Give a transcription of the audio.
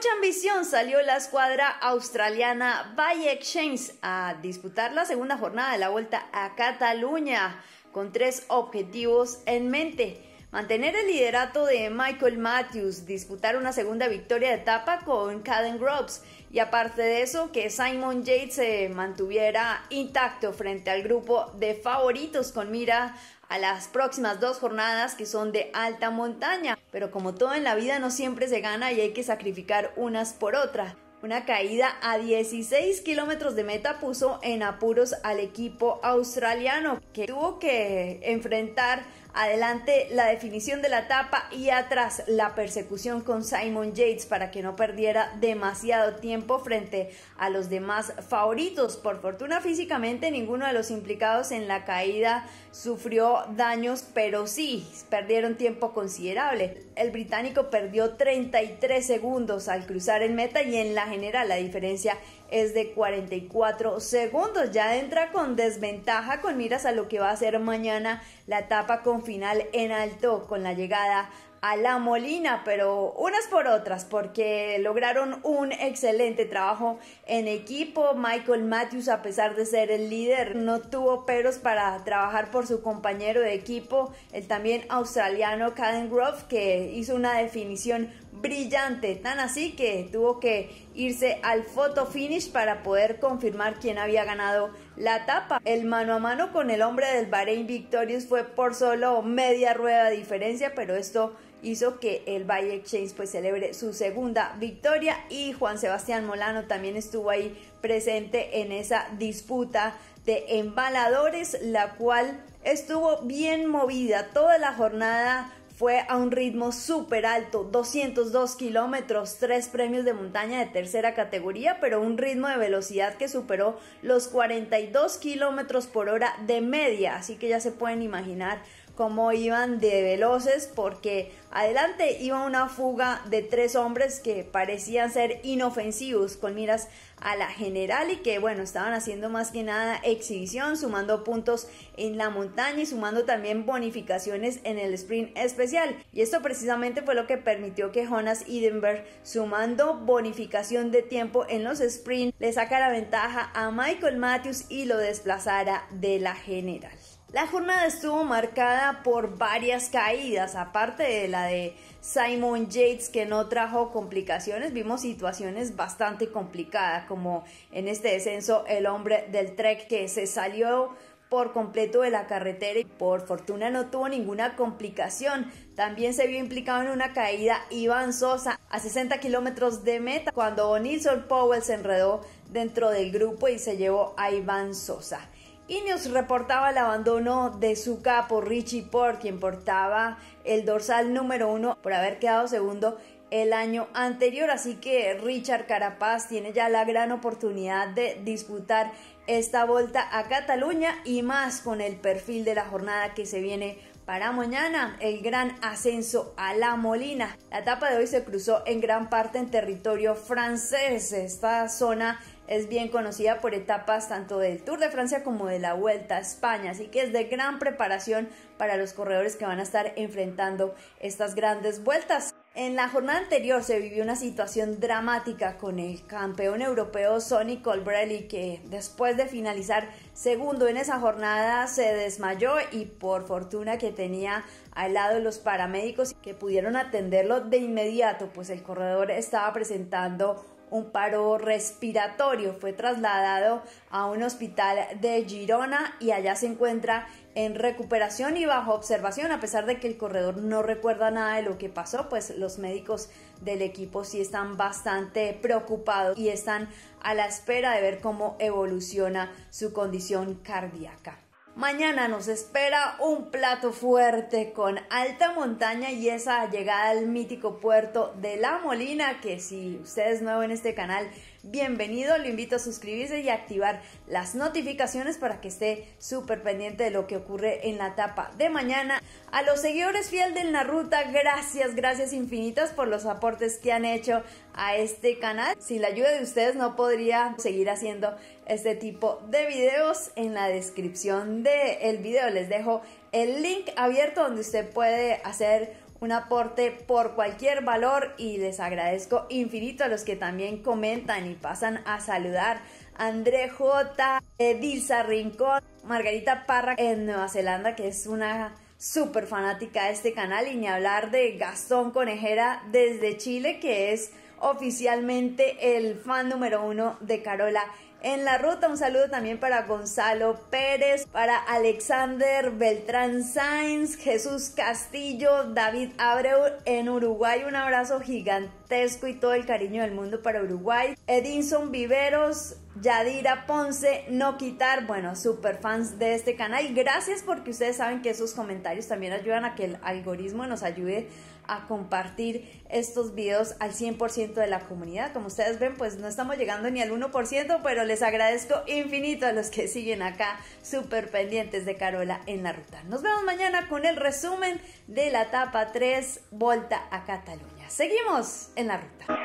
mucha ambición salió la escuadra australiana Bay Exchange a disputar la segunda jornada de la vuelta a Cataluña con tres objetivos en mente Mantener el liderato de Michael Matthews, disputar una segunda victoria de etapa con Caden Groves y aparte de eso que Simon Yates se mantuviera intacto frente al grupo de favoritos con mira a las próximas dos jornadas que son de alta montaña. Pero como todo en la vida no siempre se gana y hay que sacrificar unas por otras. Una caída a 16 kilómetros de meta puso en apuros al equipo australiano que tuvo que enfrentar adelante la definición de la tapa y atrás la persecución con Simon Yates para que no perdiera demasiado tiempo frente a los demás favoritos. Por fortuna físicamente ninguno de los implicados en la caída sufrió daños, pero sí perdieron tiempo considerable. El británico perdió 33 segundos al cruzar el meta y en la general la diferencia es de 44 segundos. Ya entra con desventaja con miras a lo que va a ser mañana la etapa con final en alto con la llegada a la Molina, pero unas por otras, porque lograron un excelente trabajo en equipo. Michael Matthews, a pesar de ser el líder, no tuvo peros para trabajar por su compañero de equipo, el también australiano Caden Groff que hizo una definición brillante, tan así que tuvo que irse al photo finish para poder confirmar quién había ganado la etapa. El mano a mano con el hombre del Bahrein Victorious fue por solo media rueda de diferencia, pero esto hizo que el Bay Exchange pues celebre su segunda victoria y Juan Sebastián Molano también estuvo ahí presente en esa disputa de embaladores, la cual estuvo bien movida toda la jornada fue a un ritmo súper alto, 202 kilómetros, tres premios de montaña de tercera categoría, pero un ritmo de velocidad que superó los 42 kilómetros por hora de media, así que ya se pueden imaginar cómo iban de veloces porque adelante iba una fuga de tres hombres que parecían ser inofensivos con miras a la general y que bueno estaban haciendo más que nada exhibición sumando puntos en la montaña y sumando también bonificaciones en el sprint especial y esto precisamente fue lo que permitió que Jonas Edenberg sumando bonificación de tiempo en los sprints le sacara ventaja a Michael Matthews y lo desplazara de la general. La jornada estuvo marcada por varias caídas, aparte de la de Simon Yates que no trajo complicaciones, vimos situaciones bastante complicadas, como en este descenso el hombre del Trek que se salió por completo de la carretera y por fortuna no tuvo ninguna complicación. También se vio implicado en una caída Iván Sosa a 60 kilómetros de meta cuando Nilsson Powell se enredó dentro del grupo y se llevó a Iván Sosa. Y nos reportaba el abandono de su capo Richie Porte, quien portaba el dorsal número uno por haber quedado segundo el año anterior, así que Richard Carapaz tiene ya la gran oportunidad de disputar esta vuelta a Cataluña y más con el perfil de la jornada que se viene para mañana, el gran ascenso a La Molina. La etapa de hoy se cruzó en gran parte en territorio francés, esta zona es bien conocida por etapas tanto del Tour de Francia como de la Vuelta a España, así que es de gran preparación para los corredores que van a estar enfrentando estas grandes vueltas. En la jornada anterior se vivió una situación dramática con el campeón europeo Sonic Colbrelli, que después de finalizar segundo en esa jornada se desmayó y por fortuna que tenía al lado los paramédicos que pudieron atenderlo de inmediato, pues el corredor estaba presentando un paro respiratorio. Fue trasladado a un hospital de Girona y allá se encuentra en recuperación y bajo observación, a pesar de que el corredor no recuerda nada de lo que pasó, pues los médicos del equipo sí están bastante preocupados y están a la espera de ver cómo evoluciona su condición cardíaca. Mañana nos espera un plato fuerte con alta montaña y esa llegada al mítico puerto de La Molina, que si usted es nuevo en este canal, bienvenido, lo invito a suscribirse y a activar las notificaciones para que esté súper pendiente de lo que ocurre en la etapa de mañana. A los seguidores fiel del Naruta, gracias, gracias infinitas por los aportes que han hecho a este canal. Sin la ayuda de ustedes no podría seguir haciendo este tipo de videos. En la descripción del video les dejo el link abierto donde usted puede hacer un aporte por cualquier valor y les agradezco infinito a los que también comentan y pasan a saludar. André J, Edilza Rincón, Margarita Parra en Nueva Zelanda, que es una súper fanática de este canal, y ni hablar de Gastón Conejera desde Chile, que es oficialmente el fan número uno de Carola. En la ruta, un saludo también para Gonzalo Pérez, para Alexander Beltrán Sainz, Jesús Castillo, David Abreu en Uruguay. Un abrazo gigantesco y todo el cariño del mundo para Uruguay. Edinson Viveros, Yadira Ponce, no quitar, bueno, super fans de este canal. Gracias porque ustedes saben que sus comentarios también ayudan a que el algoritmo nos ayude a compartir estos videos al 100% de la comunidad. Como ustedes ven, pues no estamos llegando ni al 1%, pero les agradezco infinito a los que siguen acá súper pendientes de Carola en la ruta. Nos vemos mañana con el resumen de la etapa 3, Volta a Cataluña. Seguimos en la ruta.